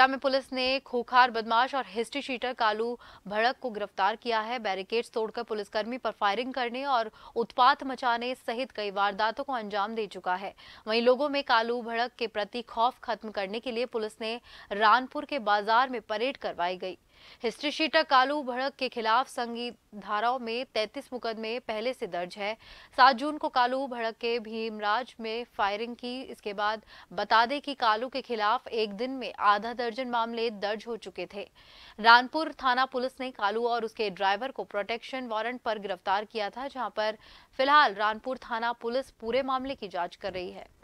जहां में पुलिस ने खोखार बदमाश और हिस्ट्री शीटर कालू भड़क को गिरफ्तार किया है बैरिकेड्स तोड़कर पुलिसकर्मी पर फायरिंग करने और उत्पात मचाने सहित कई वारदातों को अंजाम दे चुका है वहीं लोगों में कालू भड़क के प्रति खौफ खत्म करने के लिए पुलिस ने रानपुर के बाजार में परेड करवाई गई हिस्ट्री शीटर कालू भड़क के खिलाफ संगीत धाराओं में 33 मुकदमे पहले से दर्ज है 7 जून को कालू भड़क के भीमराज में फायरिंग की इसके बाद बता दें कि कालू के खिलाफ एक दिन में आधा दर्जन मामले दर्ज हो चुके थे रानपुर थाना पुलिस ने कालू और उसके ड्राइवर को प्रोटेक्शन वारंट पर गिरफ्तार किया था जहां पर फिलहाल रानपुर थाना पुलिस पूरे मामले की जाँच कर रही है